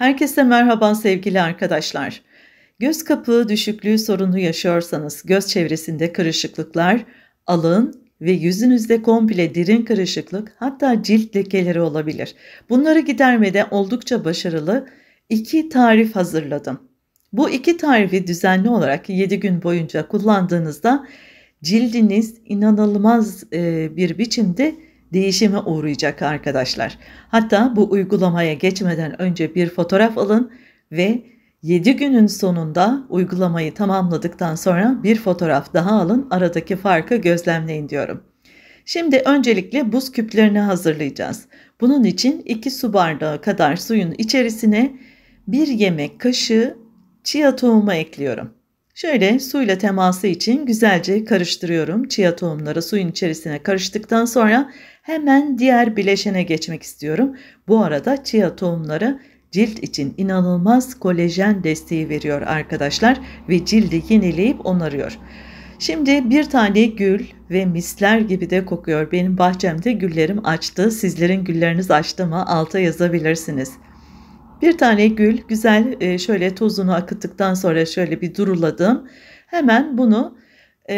Herkese merhaba sevgili arkadaşlar. Göz kapağı düşüklüğü sorunu yaşıyorsanız göz çevresinde kırışıklıklar, alın ve yüzünüzde komple derin kırışıklık hatta cilt lekeleri olabilir. Bunları gidermede oldukça başarılı iki tarif hazırladım. Bu iki tarifi düzenli olarak 7 gün boyunca kullandığınızda cildiniz inanılmaz bir biçimde değişime uğrayacak arkadaşlar. Hatta bu uygulamaya geçmeden önce bir fotoğraf alın ve 7 günün sonunda uygulamayı tamamladıktan sonra bir fotoğraf daha alın. Aradaki farkı gözlemleyin diyorum. Şimdi öncelikle buz küplerini hazırlayacağız. Bunun için 2 su bardağı kadar suyun içerisine 1 yemek kaşığı chia tohumu ekliyorum. Şöyle suyla teması için güzelce karıştırıyorum. Chia tohumları suyun içerisine karıştıktan sonra hemen diğer bileşene geçmek istiyorum. Bu arada chia tohumları cilt için inanılmaz kolajen desteği veriyor arkadaşlar ve cildi yenileyip onarıyor. Şimdi bir tane gül ve misler gibi de kokuyor. Benim bahçemde güllerim açtı. Sizlerin gülleriniz açtı mı? Alta yazabilirsiniz. Bir tane gül güzel e, şöyle tozunu akıttıktan sonra şöyle bir duruladım. Hemen bunu e,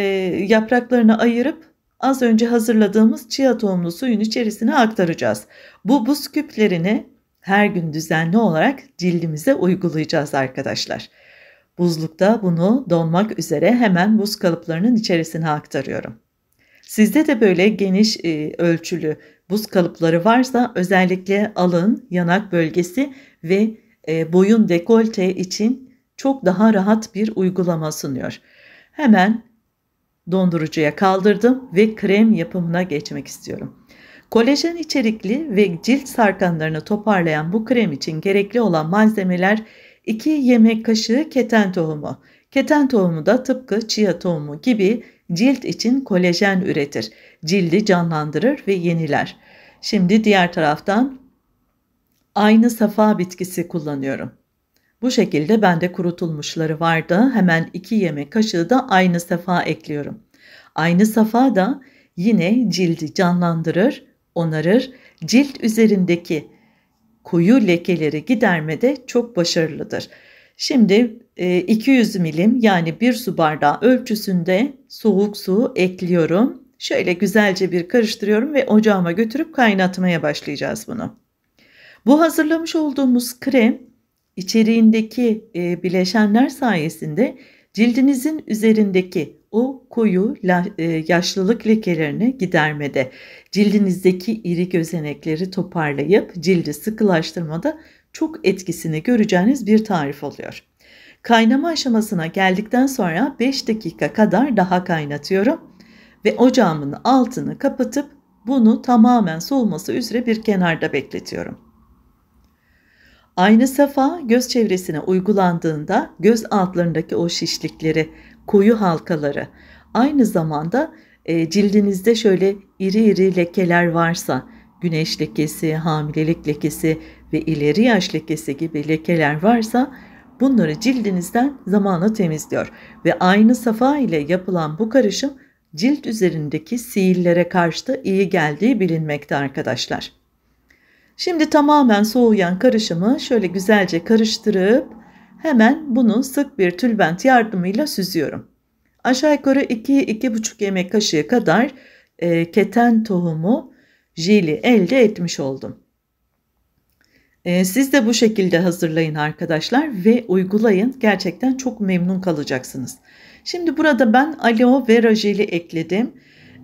yapraklarını ayırıp az önce hazırladığımız chia tohumlu suyun içerisine aktaracağız. Bu buz küplerini her gün düzenli olarak cildimize uygulayacağız arkadaşlar. Buzlukta bunu donmak üzere hemen buz kalıplarının içerisine aktarıyorum. Sizde de böyle geniş e, ölçülü buz kalıpları varsa özellikle alın, yanak bölgesi ve e, boyun dekolte için çok daha rahat bir uygulama sunuyor. Hemen dondurucuya kaldırdım ve krem yapımına geçmek istiyorum. Kolajen içerikli ve cilt sarkanlarını toparlayan bu krem için gerekli olan malzemeler 2 yemek kaşığı keten tohumu. Keten tohumu da tıpkı chia tohumu gibi cilt için kolajen üretir. Cildi canlandırır ve yeniler. Şimdi diğer taraftan aynı safa bitkisi kullanıyorum. Bu şekilde bende kurutulmuşları vardı, hemen 2 yemek kaşığı da aynı safa ekliyorum. Aynı safa da yine cildi canlandırır, onarır, cilt üzerindeki koyu lekeleri gidermede çok başarılıdır. Şimdi 200 e, milim yani bir su bardağı ölçüsünde soğuk su ekliyorum Şöyle güzelce bir karıştırıyorum ve ocağıma götürüp kaynatmaya başlayacağız bunu. Bu hazırlamış olduğumuz krem içeriğindeki e, bileşenler sayesinde cildinizin üzerindeki o koyu e, yaşlılık lekelerini gidermede, cildinizdeki iri gözenekleri toparlayıp cildi sıkılaştırmada çok etkisini göreceğiniz bir tarif oluyor. Kaynama aşamasına geldikten sonra 5 dakika kadar daha kaynatıyorum ve ocağımın altını kapatıp bunu tamamen soğuması üzere bir kenarda bekletiyorum. Aynı safa göz çevresine uygulandığında göz altlarındaki o şişlikleri, koyu halkaları, aynı zamanda e, cildinizde şöyle iri iri lekeler varsa, güneş lekesi, hamilelik lekesi ve ileri yaş lekesi gibi lekeler varsa bunları cildinizden zamanla temizliyor ve aynı safa ile yapılan bu karışım cilt üzerindeki siillere karşı da iyi geldiği bilinmekte arkadaşlar. Şimdi tamamen soğuyan karışımı şöyle güzelce karıştırıp hemen bunu sık bir tülbent yardımıyla süzüyorum. Aşağı yukarı 2-2,5 yemek kaşığı kadar e, keten tohumu jeli elde etmiş oldum. E, siz de bu şekilde hazırlayın arkadaşlar ve uygulayın. Gerçekten çok memnun kalacaksınız. Şimdi burada ben aloe vera jeli ekledim.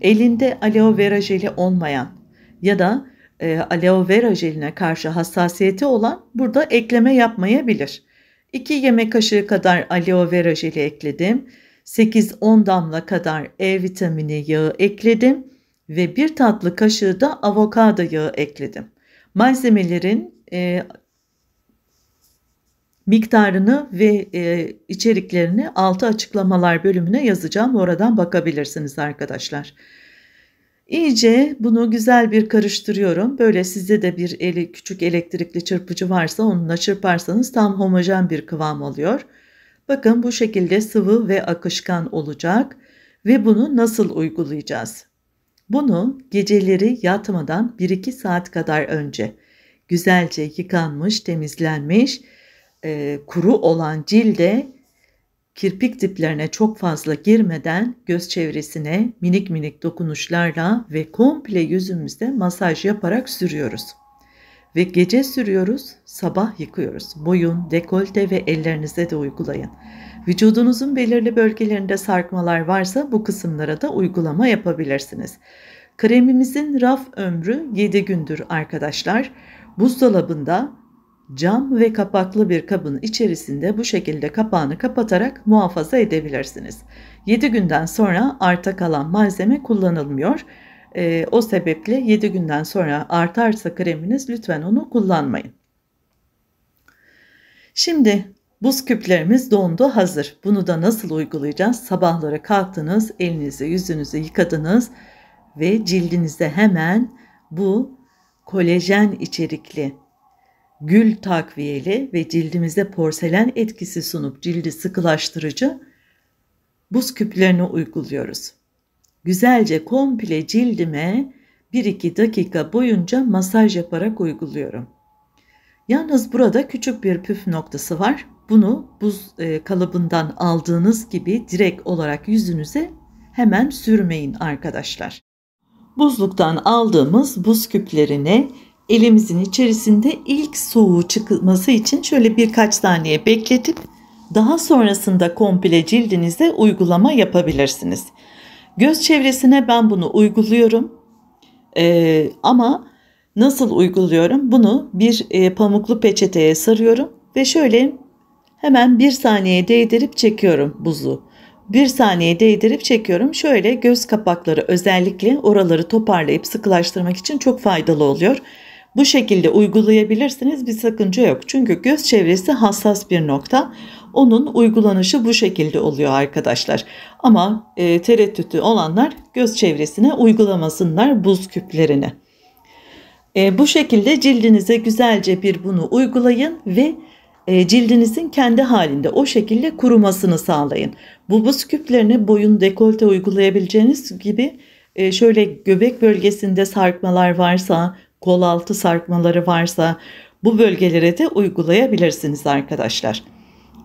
Elinde aloe vera jeli olmayan ya da e, aloe vera jeline karşı hassasiyeti olan burada ekleme yapmayabilir. 2 yemek kaşığı kadar aloe vera jeli ekledim. 8-10 damla kadar E vitamini yağı ekledim ve bir tatlı kaşığı da avokado yağı ekledim. Malzemelerin e, miktarını ve e, içeriklerini altı açıklamalar bölümüne yazacağım. Oradan bakabilirsiniz arkadaşlar. İyice bunu güzel bir karıştırıyorum. Böyle sizde de bir eli, küçük elektrikli çırpıcı varsa onunla çırparsanız tam homojen bir kıvam oluyor. Bakın bu şekilde sıvı ve akışkan olacak ve bunu nasıl uygulayacağız? Bunu geceleri yatmadan 1-2 saat kadar önce güzelce yıkanmış, temizlenmiş e, kuru olan cilde kirpik diplerine çok fazla girmeden göz çevresine minik minik dokunuşlarla ve komple yüzümüzde masaj yaparak sürüyoruz. Ve gece sürüyoruz, sabah yıkıyoruz. Boyun, dekolte ve ellerinize de uygulayın. Vücudunuzun belirli bölgelerinde sarkmalar varsa bu kısımlara da uygulama yapabilirsiniz. Kremimizin raf ömrü 7 gündür arkadaşlar. Buzdolabında Cam ve kapaklı bir kabın içerisinde bu şekilde kapağını kapatarak muhafaza edebilirsiniz. 7 günden sonra arta kalan malzeme kullanılmıyor. E, o sebeple 7 günden sonra artarsa kreminiz lütfen onu kullanmayın. Şimdi buz küplerimiz dondu hazır. Bunu da nasıl uygulayacağız? Sabahları kalktınız, elinizi yüzünüzü yıkadınız ve cildinize hemen bu kolajen içerikli gül takviyeli ve cildimize porselen etkisi sunup cildi sıkılaştırıcı buz küplerini uyguluyoruz. Güzelce komple cildime 1-2 dakika boyunca masaj yaparak uyguluyorum. Yalnız burada küçük bir püf noktası var. Bunu buz e, kalıbından aldığınız gibi direkt olarak yüzünüze hemen sürmeyin arkadaşlar. Buzluktan aldığımız buz küplerini elimizin içerisinde ilk soğuğu çıkması için şöyle birkaç saniye bekletip daha sonrasında komple cildinize uygulama yapabilirsiniz. Göz çevresine ben bunu uyguluyorum ee, ama nasıl uyguluyorum? Bunu bir e, pamuklu peçeteye sarıyorum ve şöyle hemen bir saniye değdirip çekiyorum buzu. Bir saniye değdirip çekiyorum. Şöyle göz kapakları özellikle oraları toparlayıp sıkılaştırmak için çok faydalı oluyor. Bu şekilde uygulayabilirsiniz bir sakınca yok. Çünkü göz çevresi hassas bir nokta. Onun uygulanışı bu şekilde oluyor arkadaşlar. Ama e, tereddütü olanlar göz çevresine uygulamasınlar buz küplerini. E, bu şekilde cildinize güzelce bir bunu uygulayın ve e, cildinizin kendi halinde o şekilde kurumasını sağlayın. Bu buz küplerini boyun dekolte uygulayabileceğiniz gibi e, şöyle göbek bölgesinde sarkmalar varsa, kol altı sarkmaları varsa bu bölgelere de uygulayabilirsiniz arkadaşlar.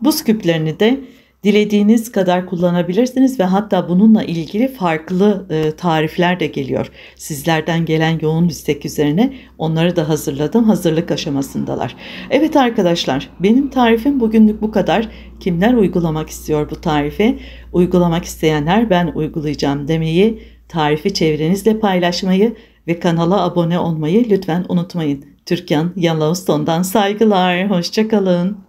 Buz küplerini de dilediğiniz kadar kullanabilirsiniz ve hatta bununla ilgili farklı e, tarifler de geliyor. Sizlerden gelen yoğun istek üzerine onları da hazırladım. Hazırlık aşamasındalar. Evet arkadaşlar benim tarifim bugünlük bu kadar. Kimler uygulamak istiyor bu tarifi? Uygulamak isteyenler ben uygulayacağım demeyi, tarifi çevrenizle paylaşmayı ve kanala abone olmayı lütfen unutmayın. Türkan Yaloston'dan saygılar, hoşçakalın.